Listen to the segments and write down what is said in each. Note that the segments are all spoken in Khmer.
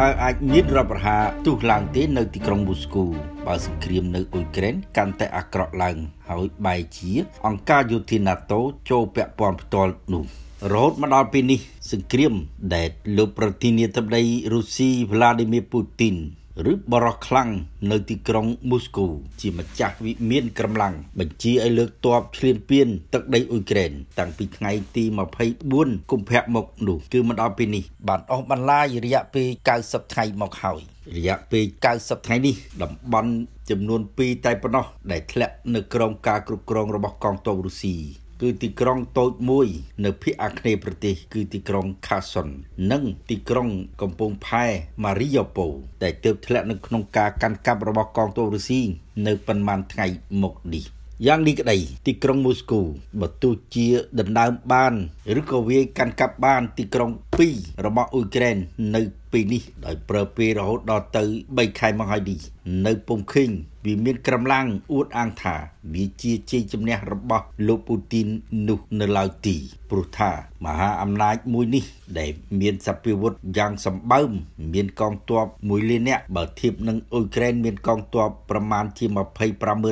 តើអាចមានរដ្ឋប្រហារទូសឡើងទេនៅទីក្រុងមូស្គូបើសង្គ្រាមនៅអ៊ុយក្រែនកាន់តែអាក្រក់ឡើងហើយបែជាអង្គការយោធា NATO ចូលពាក់ព័ន្ធផ្ទាល់ នោះរហូតមកដល់ពេលនេះសង្គ្រាម ដែលលោកប្រធានាធិបតីរុស្ស៊ី Vladimir Putin ឬបរោះខ្លាំង នៅទីក្រុងមូស្គូជាម្ចាស់វិមានក្រម្លាំងបញ្ជាឲ្យលើកទ័ពឈ្លានពានទឹកដីអ៊ុយក្រែន តាំងពីថ្ងៃទី24កុម្ភៈមក នោះ គឺមកដល់ពេលនេះ បានអស់បន្លាយរយៈពេល90ថ្ងៃមកហើយរយៈពេល90ថ្ងៃនេះតំបន់ចំនួន2តែប៉ុណ្ណោះដែលធ្លាក់នៅក្រោមការគ្រប់គ្រងរបស់កងទ័ពរុស្ស៊ីគឺទីក្រុងតូចមួយនៅភូមិអាគ្នេយ៍ប្រទេសគឺទីក្រុងខាសុននិង ទីក្រុង កំពង់ផែម៉ារីយ៉ាប៉ូដែលទើបធ្លាក់នៅក្នុងការកាន់កាប់របស់កងទ័ពរុស្ស៊ីនៅប៉ុន្មានថ្ងៃមកនេះយ៉ាងនេះក្តីទីក្រុងមូស្គូបើទោះជាដណ្ដើមបានឬក៏វាយកាន់កាប់បាន ទីក្រុង2របស់អ៊ុយក្រែននៅពេលនេះដោយប្រើពេលរហូតដល់ទៅ3ខែមកហើយនេះនៅពុំឃើញវាមានក្រំឡាំងអួតអាងថាវាជាជ័យជំនះរបស់លោកពូទីននោះនៅឡើយទីព្រោះថាមហាអំណាចមួយនេះ ដែលមានសព្វាវុធយ៉ាងសម្បើមមានកងទ័ព1លាននាក់បើធៀបនឹងអ៊ុយក្រែនមានកងទ័ពប្រមាណជា250000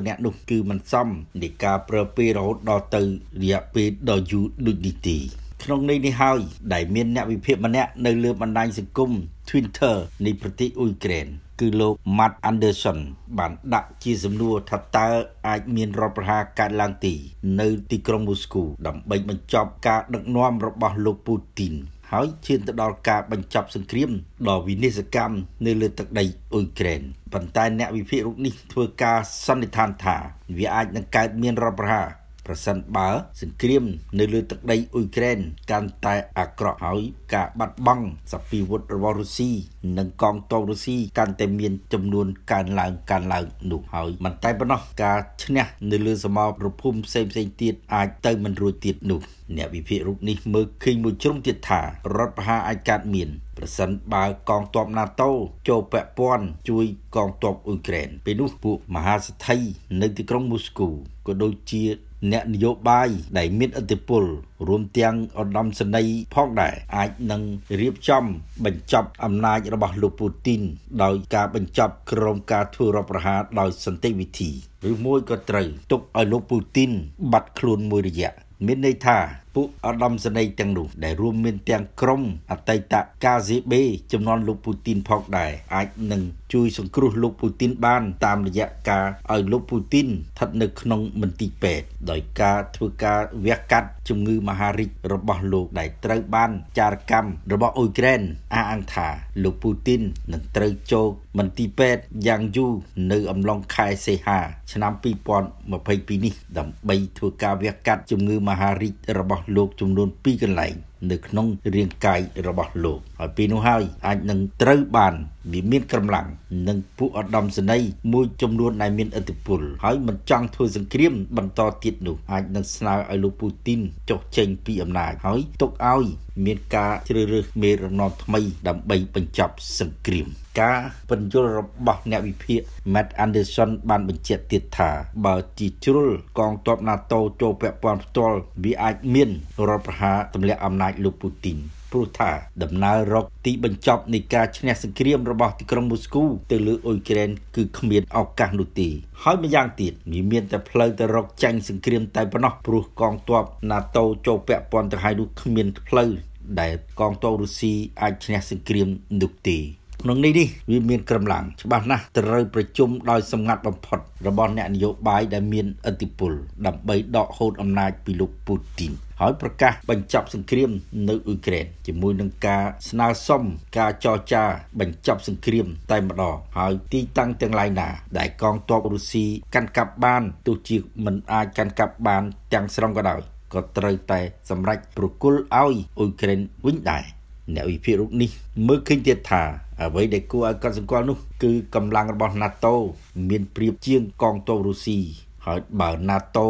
នាក់នោះគឺមិនសមនៃការប្រើពេលរហូតដល់ទៅរយៈពេលដ៏យូរដូចនេះទេក្នុងនេះនេះហើយដែលមានអ្នកវិភាគម្នាក់នៅលើបណ្ដាញសង្គម Twitter នៃប្រទេសអ៊ុយក្រែនគឺលោក Matt Anderson បានដាក់ជាសំណួរថាតើអាចមានរដ្ឋប្រហារកើតឡើងទីនៅទីក្រុងមូស្គូដើម្បីបញ្ចប់ការដឹកនាំរបស់លោកពូទីនហើយឈានទៅដល់ការបញ្ចប់សង្គ្រាមដ៏វិនិស្សកម្មនៅលើទឹកដីអ៊ុយក្រែនប៉ុន្តែអ្នកវិភាគរូបនេះធ្វើការសន្និដ្ឋានថា វាអាចនឹងកើតមានរដ្ឋប្រហារប្រសិនបើសង្គ្រាម នៅលើទឹកដីអ៊ុយក្រែន កាន់តែអាក្រក់ហើយការបាត់បង់សពីវុធរបស់រុស្ស៊ីនិងកងទ័ពរុស្ស៊ីកាន់តែមានចំនួនកើនឡើងកើនឡើងនោះហើយមិនតែប៉ុណ្ណោះការឈ្នះនៅលើសមរភូមិផ្សេងផ្សេងទៀតអាចទៅមិនរួចទៀតនោះ អ្នកវិភាគរូបនេះ មើលឃើញមួយជ្រុងទៀតថារដ្ឋបហាអាចកើតមានប្រសិនបើកងទ័ព NATO ចូលពាក់ព័ន្ធជួយកងទ័ពអ៊ុយក្រែន ពេលនោះពួកមហាសិទ្ធិនៅទីក្រុងមូស្គូក៏ដូចជាអ្នកនយោបាយ ដែលមានឥទ្ធិពលរួមទាំងឧត្តមសេនីយ៍ផងដែរអាចនឹងរៀបចំ បញ្ចប់ អំណាចរបស់លោកពូទីន ដោយការបញ្ចប់ក្រមការធ្វើរដ្ឋប្រហារដោយសន្តិវិធីឬមួយក៏ត្រូវទុកឲ្យលោកពូទីន បាត់ខ្លួនមួយរយៈមានន័យថាពួកអដាមសេនីយ៍ទាំងនោះដែលរួមមានទាំងក្រុមអតីតកាហ្សេបេចំនួនលោកពូទីនផងដែរអាចនឹងជួយ សង្គ្រោះលោកពូទីនបាន តាមរយៈការឲ្យលោកពូទីនស្ថិតនៅក្នុង មន្ទីរពេទ្យដោយការធ្វើការវះកាត់ ជំងឺមហារីករបស់លោកដែលត្រូវបាន ចារកម្មរបស់អ៊ុយក្រែនអះអាងថាលោកពូទីននឹងត្រូវចូលមន្ទីរពេទ្យយ៉ាងយូរនៅអំឡុងខែសីហាឆ្នាំ2022នេះដើម្បីធ្វើការវះកាត់ជំងឺមហារីករបស់លោកចំនួន2កន្លែង។នៅក្នុងរាងកាយរបស់លោកហើយពីនោះហើយអាចនឹងត្រូវបានវាមានកម្លាំងនិងពួកឧត្តមសេនីយ៍មួយចំនួនដែលមានឥទ្ធិពលហើយមិនចង់ធ្វើសង្គ្រាមបន្តទៀតនោះអាចនឹងស្នើឲ្យលោកពូទីនចុះចេញពីអំណាចហើយទុកឲ្យមានការជ្រើសរើសមេរណបថ្មី ដើម្បីបញ្ចប់សង្គ្រាម ការពន្យល់របស់អ្នកវិភាគ Matt Anderson បានបញ្ជាក់ទៀតថាបើទីជ្រុលកងទ័ព NATO ចូលពាក់ព័ន្ធផ្ទាល់វាអាចមានរដ្ឋប្រហារទម្លាក់អំណាចចលោកពូទីន ព្រោះថាដំណើររកទីបញ្ចប់នៃការឈ្នះសង្គ្រាមរបស់ទីក្រុងមូស្គូទៅលើអ៊ុយក្រែនគឺគ្មានឱកាសនោះទេហើយម្យ៉ាងទៀតមានតែផ្លូវទៅរកចាញ់សង្គ្រាមតែប៉ុណ្ណោះព្រោះកងទ័ព NATO ចូលពាក់ព័ន្ធទៅហើយនោះគ្មានផ្លូវដែលកងទ័ពរុស្ស៊ីអាចឈ្នះសង្គ្រាមនោះទេក្នុងនេះនេះវាមានក្រឹមឡើងច្បាស់ណាស់ត្រូវប្រជុំដោយសម្ងាត់បំផុតរបស់អ្នកនយោបាយដែលមានឥទ្ធិពល ដើម្បីដកហូតអំណាចពីលោកពូទីនហើយប្រកាសបញ្ចប់សង្គ្រាម នៅអ៊ុយក្រែនជាមួយនឹងការស្នើសុំការចរចាបញ្ចប់សង្គ្រាម តែម្ដងហើយទីតាំងទាំងឡាយណា ដែលកងទ័ពរុស្ស៊ីកាន់កាប់បានទោះជាមិនអាចកាន់កាប់បាន ទាំងស្រុងក៏ដោយក៏ត្រូវតែសម្រេចប្រគល់ឲ្យអ៊ុយក្រែនវិញដែរអ្នកវិភាគរូបនេះមើលឃើញទៀតថាអ្វីដែលគួរឲ្យកត់សម្គាល់នោះ គឺកម្លាំងរបស់ NATO មានប្រៀបជាង កងទ័ពរុស្ស៊ីហើយបើ NATO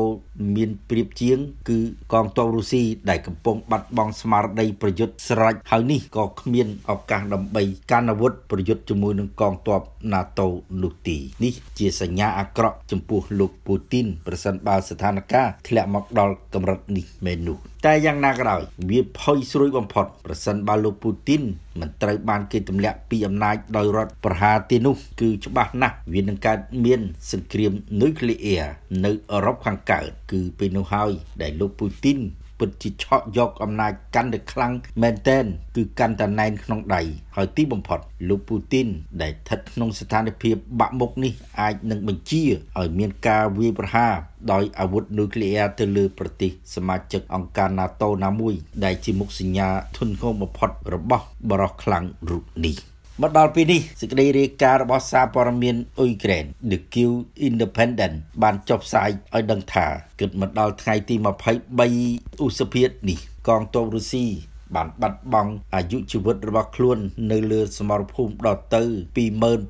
មានប្រៀបជាង គឺកងទ័ពរុស្ស៊ីដែលកំពុងបាត់បង់ស្មារតីប្រយុទ្ធស្រេចហើយនេះក៏គ្មានឱកាសដើម្បីកាន់អាវុធប្រយុទ្ធជាមួយនឹងកងទ័ព NATO នោះទី នេះជាសញ្ញាអាក្រក់ចំពោះលោកពូទីន ប្រសិនបើស្ថានភាពធ្លាក់មកដល់កម្រិតនេះមែននោះតែយ៉ាងណាក៏ដោយវាផុយស្រួយបំផុតប្រសិនបើលោកពូទីនមិនត្រូវបានគេទម្លាក់ពីអំណាចដោយរដ្ឋប្រហារទីនោះគឺច្បាស់ណាស់វានឹងកើតមានសង្គ្រាមនុយក្លេអ៊ែរនៅអឺរ៉ុបខាងកើត គឺពេលនោះហើយដែលលោកពូទីនពិតជាឆក់យកអំណាចកាន់តែខ្លាំងមែនទែនគឺកាន់តែណែនក្នុងដៃហើយទីបំផុតលោកពូទីន ដែលស្ថិតក្នុងស្ថានភាពបាក់មុខនេះអាចនឹងបញ្ជាឲ្យមានការវាយប្រហារដោយអាវុធនុយក្លេអ៊ែរទៅលើប្រទេសសមាជិកអង្គការ NATO ណាមួយដែលជាមុខសញ្ញាធនធានបំផុតរបស់បរិសខ្លាំងរូបនេះ។មកដល់ពេលនេះសេចក្តីរាយការណ៍របស់សារព័ត៌មានអ៊ុយក្រែន The Kyiv Independent បានចុះផ្សាយឲ្យដឹងថា គិតមកដល់ថ្ងៃទី23ឧសភានេះកងទ័ពរុស្ស៊ីបានបាត់បង់អាយុជីវិតរបស់ខ្លួននៅលើសមរភូមិដល់ទៅ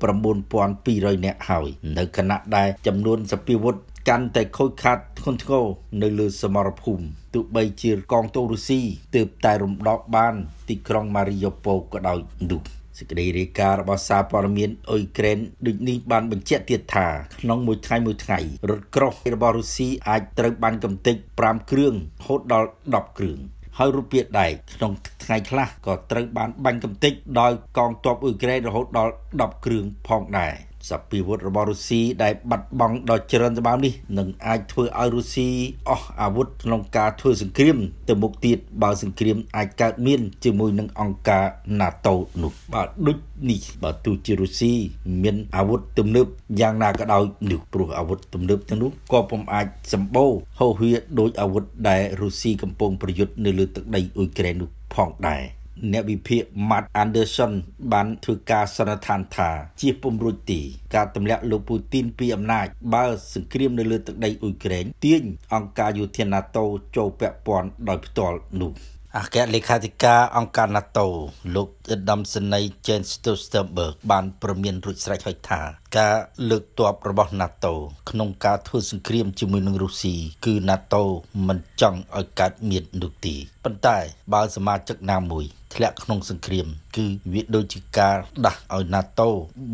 29200នាក់ហើយ នៅខណៈដែលចំនួនសពាវុធកាន់តែខូចខាតធ្ងន់ធ្ងរនៅលើសមរភូមិទោះបីជាកងទ័ពរុស្ស៊ីទើបតែរំដោះបានទីក្រុងម៉ារីយ៉ូប៉ូលក៏ដោយនោះសេចក្តីរាយការណ៍របស់សារព័ត៌មានអ៊ុយក្រែនដូចនេះបានបញ្ជាក់ទៀតថាក្នុងមួយថ្ងៃមួយថ្ងៃរថក្រោះរបស់រុស្ស៊ីអាចត្រូវបានកំទេច5គ្រឿងរហូតដល់10គ្រឿងហើយរូបភាពដែកក្នុងថ្ងៃខ្លះក៏ត្រូវបានបាញ់កំទេចដោយកងទ័ពអ៊ុយក្រែនរហូតដល់10គ្រឿងផងដែរ។សពីវុធរបស់រុស្ស៊ីដែលបាត់បង់ដល់ច្រើនសម្បើមនេះនឹងអាចធ្វើឲ្យរុស្ស៊ីអស់អាវុធក្នុងការធ្វើសង្គ្រាមទៅមុខទៀតបើ សង្គ្រាមអាចកើតមាន ជាមួយនឹងអង្គការ NATO នោះបាទដូចនេះបើទោះជារុស្ស៊ីមានអាវុធទំនើបយ៉ាងណាក៏ដោយនោះព្រោះអាវុធទំនើបទាំងនោះក៏ពុំអាចសម្បូរហោហៀដោយអាវុធដែលរុស្ស៊ីកំពុងប្រយុទ្ធនៅលើទឹកដីអ៊ុយក្រែននោះផងដែរអ្នកវិភាគ Matt Anderson បានធ្វើការសន្និដ្ឋានថាជាពំរួចទី ការទម្លាក់លោកពូទីនពីអំណាច បើ សង្គ្រាម នៅលើទឹកដីអ៊ុយក្រែនទាញអង្គការយោធា NATO ចូលពាក់ព័ន្ធដោយផ្ទាល់នោះអគ្គលេខាធិការអង្គការ NATO លោកឧត្តមសេនីយ៍ Jens Stoltenberg បានប្រមានរួចស្រេចហើយថាការលើកទ័ពរបស់ NATO ក្នុងការធ្វើសង្គ្រាមជាមួយនឹងរុស្ស៊ីគឺ NATO មិនចង់ឲ្យកើតមាននោះទេប៉ុន្តែ បើសមាជិកណាមួយធ្លាក់ក្នុងសង្គ្រាមគឺវាដូចជាការដាស់ឲ្យ NATO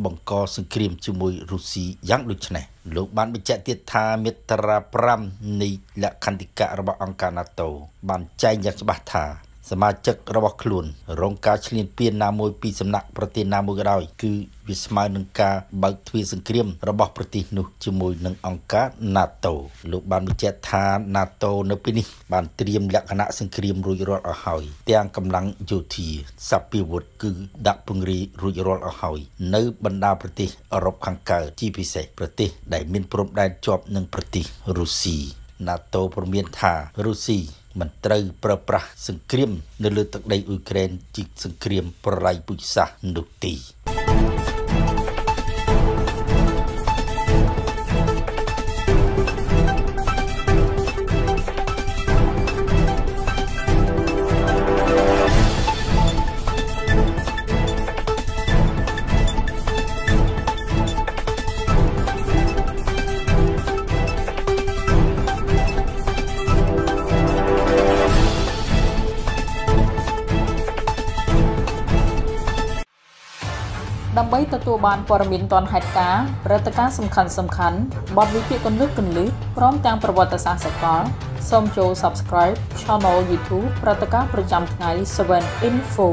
បង្កសង្គ្រាមជាមួយរុស្ស៊ីយ៉ាងដូចនេះលោកបានបញ្ជាក់ទៀតថាមាត្រា5នៃលក្ខន្តិកៈរបស់អង្គការ NATO បានចែងយ៉ាងច្បាស់ថាសមាជិករបស់ខ្លួនរងការឈ្លានពានណាមួយពីសំណាក់ប្រទេសណាមួយក៏ដោយគឺវាស្មើនឹងការបើកទ្វារសង្គ្រាមរបស់ប្រទេសនោះជាមួយនឹងអង្គការ NATO លោកបានបញ្ជាក់ថា NATO នៅពេលនេះ បានត្រៀមលក្ខណៈសង្គ្រាមរួចរាល់អស់ហើយទាំងកម្លាំងយោធា សព្វាវុធគឺដាក់ពង្រាយរួចរាល់អស់ហើយនៅបណ្ដាប្រទេសអឺរ៉ុបខាងកើតជាពិសេសប្រទេសដែលមានព្រំដែនជាប់នឹងប្រទេសរុស្ស៊ី NATO ព្រមមានថារុស្ស៊ីមិនត្រូវប្រើប្រាស់សង្គ្រាមនៅលើទឹកដីអ៊ុយក្រែនជាសង្គ្រាមប្រល័យពូជសាសន៍នោះទេដើម្បីទទួលបានព័ត៌មានទាន់ហេតុការណ៍ព្រឹត្តិការណ៍សំខាន់សំខាន់បទវិភាគកន្លឹះកន្លឹះព្រមទាំងប្រវត្តិសាស្ត្រសកលសូមចូល Subscribe Channel YouTube ព្រឹត្តិការណ៍ប្រចាំថ្ងៃ7 Info